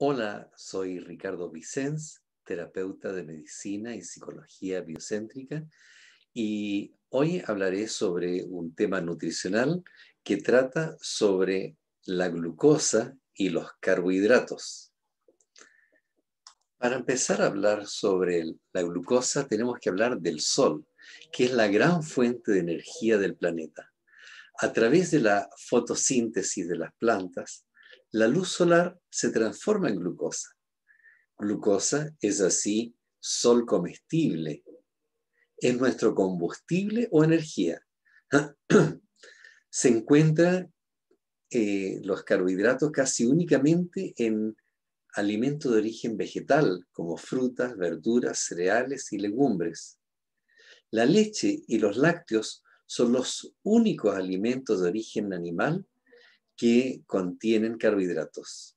Hola, soy Ricardo Vicens, terapeuta de medicina y psicología biocéntrica, y hoy hablaré sobre un tema nutricional que trata sobre la glucosa y los carbohidratos. Para empezar a hablar sobre la glucosa, tenemos que hablar del sol, que es la gran fuente de energía del planeta. A través de la fotosíntesis de las plantas, la luz solar se transforma en glucosa. Glucosa es así sol comestible. Es nuestro combustible o energía. se encuentran eh, los carbohidratos casi únicamente en alimentos de origen vegetal, como frutas, verduras, cereales y legumbres. La leche y los lácteos son los únicos alimentos de origen animal que contienen carbohidratos.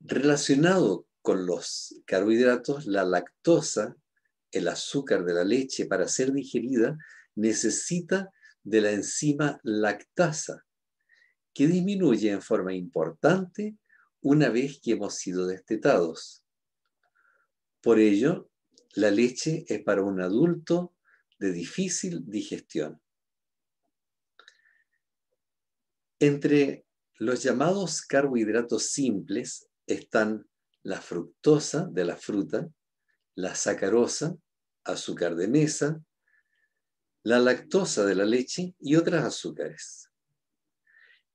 Relacionado con los carbohidratos, la lactosa, el azúcar de la leche, para ser digerida, necesita de la enzima lactasa, que disminuye en forma importante una vez que hemos sido destetados. Por ello, la leche es para un adulto de difícil digestión. Entre los llamados carbohidratos simples están la fructosa de la fruta, la sacarosa, azúcar de mesa, la lactosa de la leche y otras azúcares.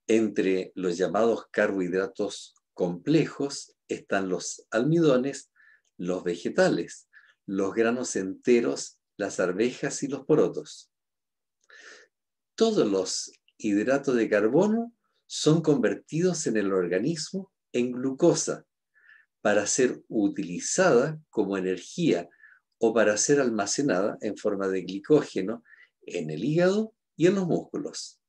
Entre los llamados carbohidratos complejos están los almidones, los vegetales, los granos enteros, las arvejas y los porotos. Todos los hidrato de carbono son convertidos en el organismo en glucosa para ser utilizada como energía o para ser almacenada en forma de glicógeno en el hígado y en los músculos.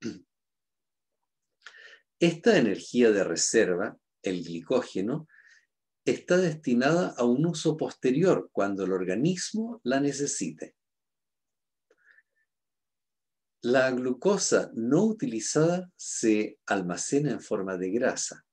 Esta energía de reserva, el glicógeno, está destinada a un uso posterior cuando el organismo la necesite. La glucosa no utilizada se almacena en forma de grasa.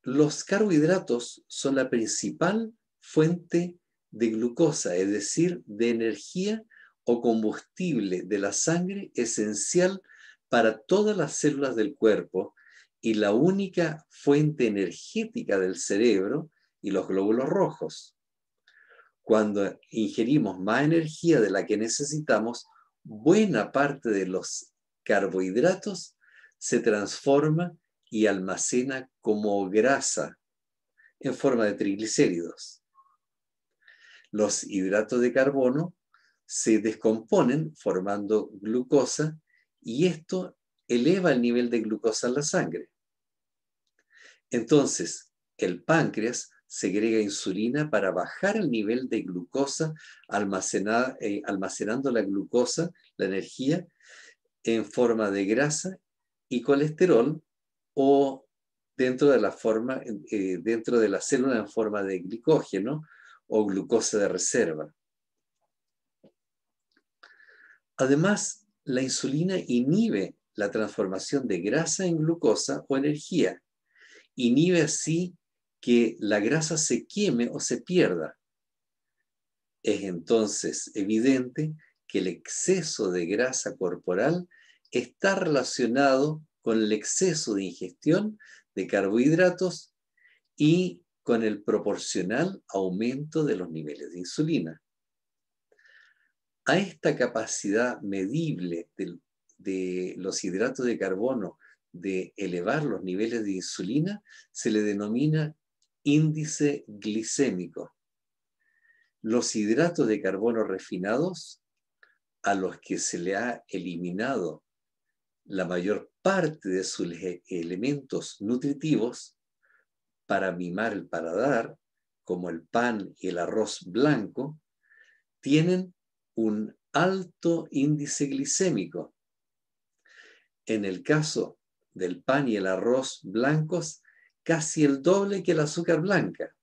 Los carbohidratos son la principal fuente de glucosa, es decir, de energía o combustible de la sangre esencial para todas las células del cuerpo y la única fuente energética del cerebro y los glóbulos rojos cuando ingerimos más energía de la que necesitamos, buena parte de los carbohidratos se transforma y almacena como grasa en forma de triglicéridos. Los hidratos de carbono se descomponen formando glucosa y esto eleva el nivel de glucosa en la sangre. Entonces, el páncreas segrega insulina para bajar el nivel de glucosa, eh, almacenando la glucosa, la energía, en forma de grasa y colesterol o dentro de la, forma, eh, dentro de la célula en forma de glicógeno o glucosa de reserva. Además, la insulina inhibe la transformación de grasa en glucosa o energía. Inhibe así que la grasa se queme o se pierda. Es entonces evidente que el exceso de grasa corporal está relacionado con el exceso de ingestión de carbohidratos y con el proporcional aumento de los niveles de insulina. A esta capacidad medible de, los hidratos de carbono de elevar los niveles de insulina se le denomina índice glicémico. Los hidratos de carbono refinados, a los que se le ha eliminado la mayor parte de sus e-, elementos nutritivos para mimar el paladar, como el pan y el arroz blanco, tienen un alto índice glicémico. En el caso del pan y el arroz blancos, casi el doble que el azúcar blanca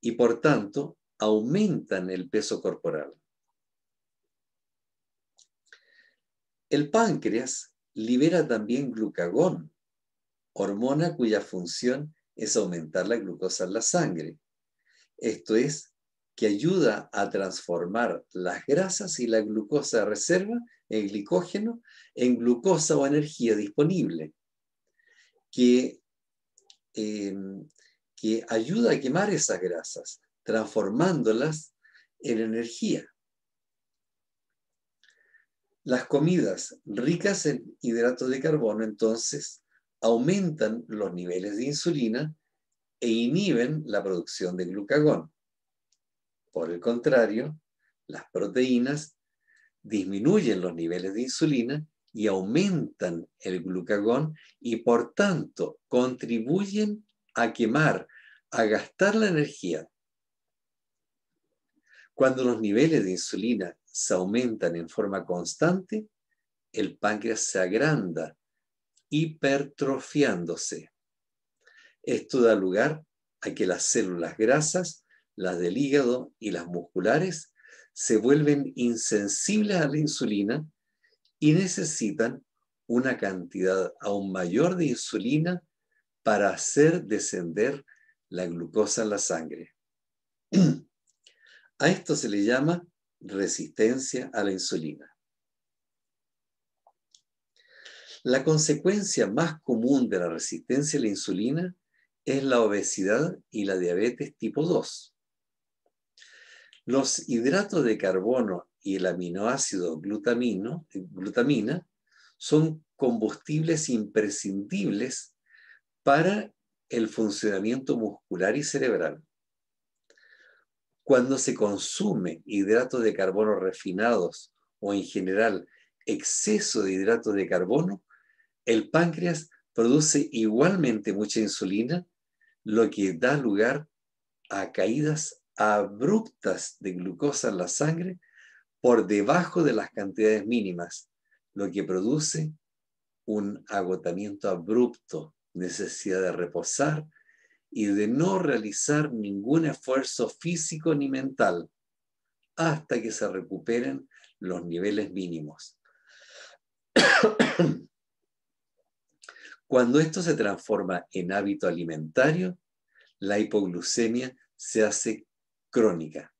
y por tanto aumentan el peso corporal. El páncreas libera también glucagón, hormona cuya función es aumentar la glucosa en la sangre. Esto es, que ayuda a transformar las grasas y la glucosa reserva en glicógeno, en glucosa o energía disponible, que Em, que ayuda a quemar esas grasas, transformándolas en energía. Las comidas ricas en hidratos de carbono entonces aumentan los niveles de insulina e inhiben la producción de glucagón. Por el contrario, las proteínas disminuyen los niveles de insulina y aumentan el glucagón y por tanto contribuyen a quemar, a gastar la energía. Cuando los niveles de insulina se aumentan en forma constante, el páncreas se agranda, hipertrofiándose. Esto da lugar a que las células grasas, las del hígado y las musculares se vuelven insensibles a la insulina y necesitan una cantidad aún mayor de insulina para hacer descender la glucosa en la sangre. A esto se le llama resistencia a la insulina. La consecuencia más común de la resistencia a la insulina es la obesidad y la diabetes tipo 2. Los hidratos de carbono y el aminoácido glutamina son combustibles imprescindibles para el funcionamiento muscular y cerebral. Cuando se consume hidratos de carbono refinados o en general exceso de hidratos de carbono, el páncreas produce igualmente mucha insulina, lo que da lugar a caídas abruptas de glucosa en la sangre por debajo de las cantidades mínimas, lo que produce un agotamiento abrupto, necesidad de reposar y de no realizar ningún esfuerzo físico ni mental hasta que se recuperen los niveles mínimos. Cuando esto se transforma en hábito alimentario, la hipoglucemia se hace crónica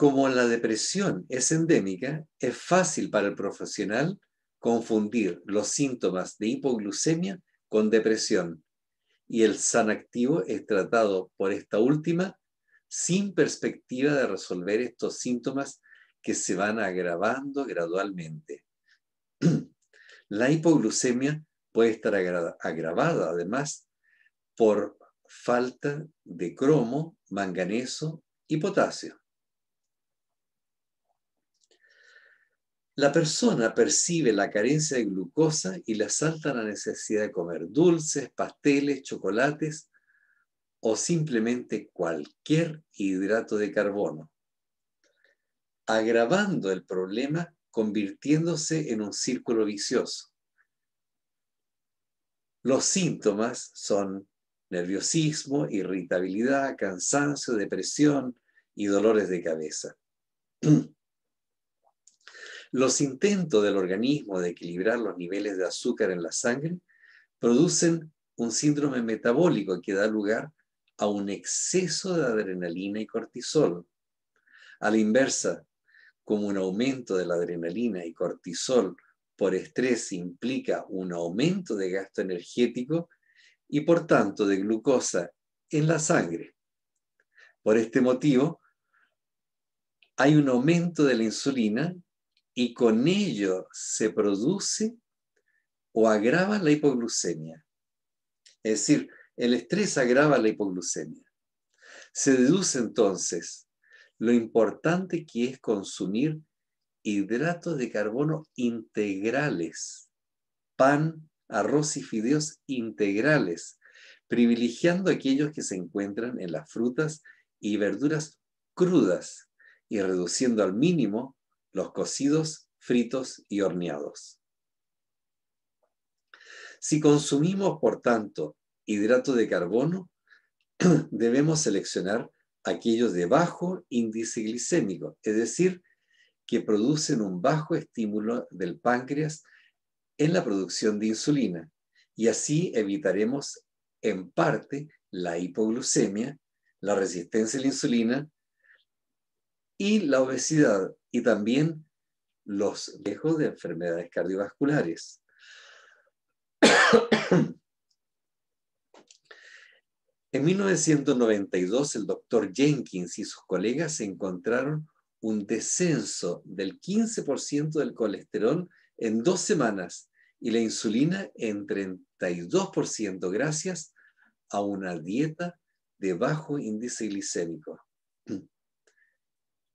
como la depresión es endémica, es fácil para el profesional confundir los síntomas de hipoglucemia con depresión y el san activo es tratado por esta última sin perspectiva de resolver estos síntomas que se van agravando gradualmente. La hipoglucemia puede estar agravada además por falta de cromo, manganeso y potasio. La persona percibe la carencia de glucosa y le asalta la necesidad de comer dulces, pasteles, chocolates o simplemente cualquier hidrato de carbono, agravando el problema convirtiéndose en un círculo vicioso. Los síntomas son nerviosismo, irritabilidad, cansancio, depresión y dolores de cabeza. Los intentos del organismo de equilibrar los niveles de azúcar en la sangre producen un síndrome metabólico que da lugar a un exceso de adrenalina y cortisol. A la inversa, como un aumento de la adrenalina y cortisol por estrés implica un aumento de gasto energético y por tanto de glucosa en la sangre. Por este motivo, hay un aumento de la insulina y con ello se produce o agrava la hipoglucemia. Es decir, el estrés agrava la hipoglucemia. Se deduce entonces lo importante que es consumir hidratos de carbono integrales, pan, arroz y fideos integrales, privilegiando aquellos que se encuentran en las frutas y verduras crudas y reduciendo al mínimo los cocidos, fritos y horneados. Si consumimos, por tanto, hidrato de carbono, debemos seleccionar aquellos de bajo índice glicémico, es decir, que producen un bajo estímulo del páncreas en la producción de insulina y así evitaremos en parte la hipoglucemia, la resistencia a la insulina y la obesidad y también los riesgos de enfermedades cardiovasculares. en 1992, el doctor Jenkins y sus colegas encontraron un descenso del 15% del colesterol en dos semanas y la insulina en 32% gracias a una dieta de bajo índice glicémico.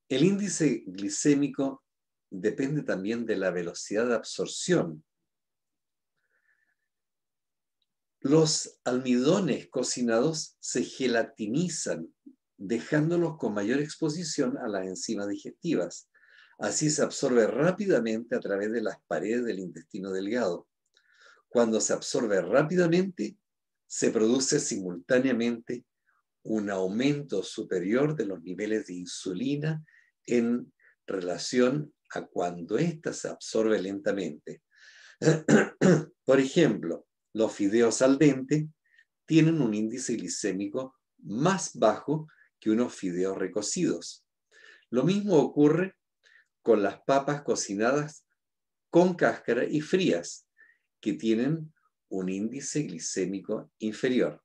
El índice glicémico depende también de la velocidad de absorción. Los almidones cocinados se gelatinizan, dejándolos con mayor exposición a las enzimas digestivas. Así se absorbe rápidamente a través de las paredes del intestino delgado. Cuando se absorbe rápidamente, se produce simultáneamente un aumento superior de los niveles de insulina en relación a cuando ésta se absorbe lentamente. Por ejemplo, los fideos al dente tienen un índice glicémico más bajo que unos fideos recocidos. Lo mismo ocurre con las papas cocinadas con cáscara y frías, que tienen un índice glicémico inferior.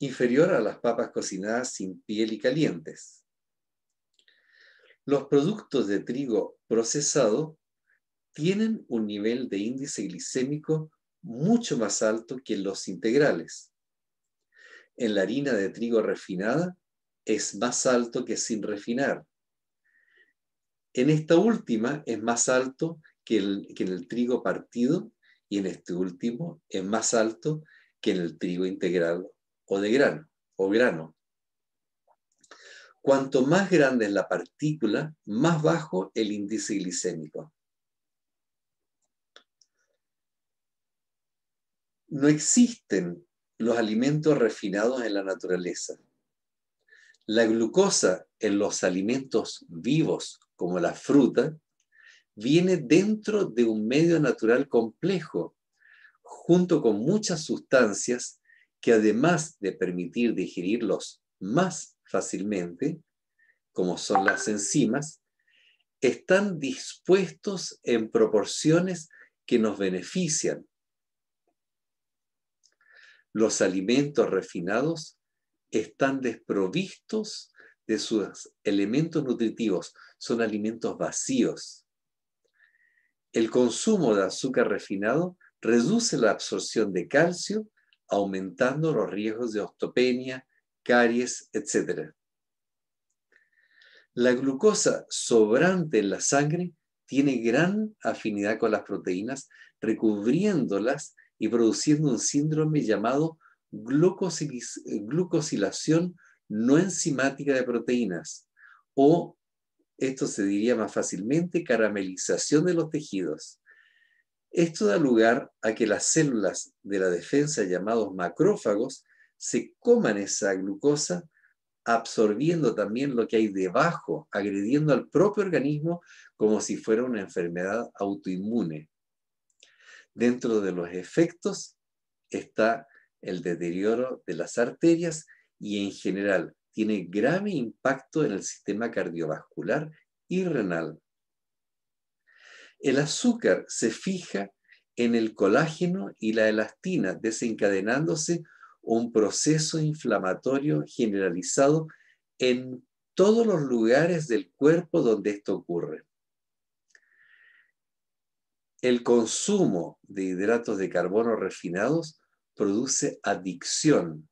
Inferior a las papas cocinadas sin piel y calientes. Los productos de trigo procesado tienen un nivel de índice glicémico mucho más alto que los integrales. En la harina de trigo refinada es más alto que sin refinar. En esta última es más alto que, que en el trigo partido y en este último es más alto que en el trigo integral o de grano o grano. Cuanto más grande es la partícula, más bajo el índice glicémico. No existen los alimentos refinados en la naturaleza. La glucosa en los alimentos vivos, como la fruta, viene dentro de un medio natural complejo, junto con muchas sustancias que además de permitir digerirlos más fácilmente, como son las enzimas, están dispuestos en proporciones que nos benefician. Los alimentos refinados están desprovistos de sus elementos nutritivos, son alimentos vacíos. El consumo de azúcar refinado reduce la absorción de calcio, aumentando los riesgos de osteopenia, caries, etc. La glucosa sobrante en la sangre tiene gran afinidad con las proteínas, recubriéndolas y produciendo un síndrome llamado glucosilación no enzimática de proteínas, o esto se diría más fácilmente, caramelización de los tejidos. Esto da lugar a que las células de la defensa llamados macrófagos se coman esa glucosa absorbiendo también lo que hay debajo, agrediendo al propio organismo como si fuera una enfermedad autoinmune. Dentro de los efectos está el deterioro de las arterias y en general tiene grave impacto en el sistema cardiovascular y renal. El azúcar se fija en el colágeno y la elastina, desencadenándose un proceso inflamatorio generalizado en todos los lugares del cuerpo donde esto ocurre. El consumo de hidratos de carbono refinados produce adicción,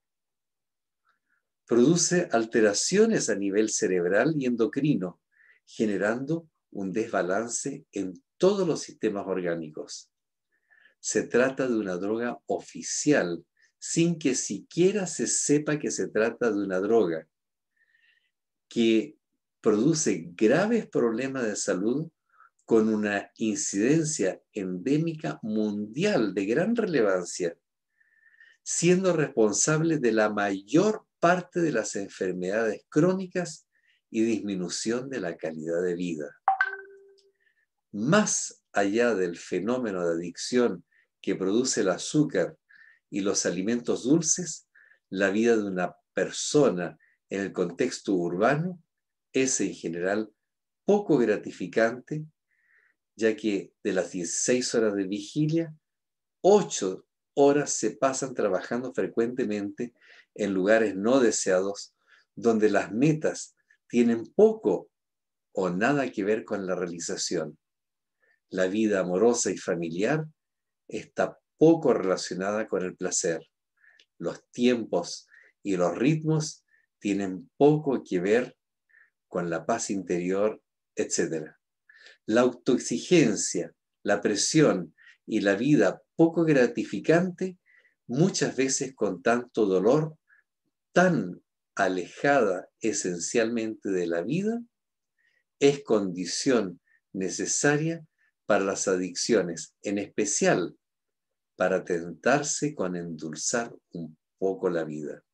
produce alteraciones a nivel cerebral y endocrino, generando un desbalance en todos los sistemas orgánicos. Se trata de una droga oficial sin que siquiera se sepa que se trata de una droga que produce graves problemas de salud con una incidencia endémica mundial de gran relevancia, siendo responsable de la mayor parte de las enfermedades crónicas y disminución de la calidad de vida. Más allá del fenómeno de adicción que produce el azúcar y los alimentos dulces, la vida de una persona en el contexto urbano es en general poco gratificante, ya que de las 16 horas de vigilia, 8 horas se pasan trabajando frecuentemente en lugares no deseados, donde las metas tienen poco o nada que ver con la realización. La vida amorosa y familiar está poco relacionada con el placer. Los tiempos y los ritmos tienen poco que ver con la paz interior, etc. La autoexigencia, la presión y la vida poco gratificante, muchas veces con tanto dolor, tan alejada esencialmente de la vida, es condición necesaria para las adicciones, en especial para tentarse con endulzar un poco la vida.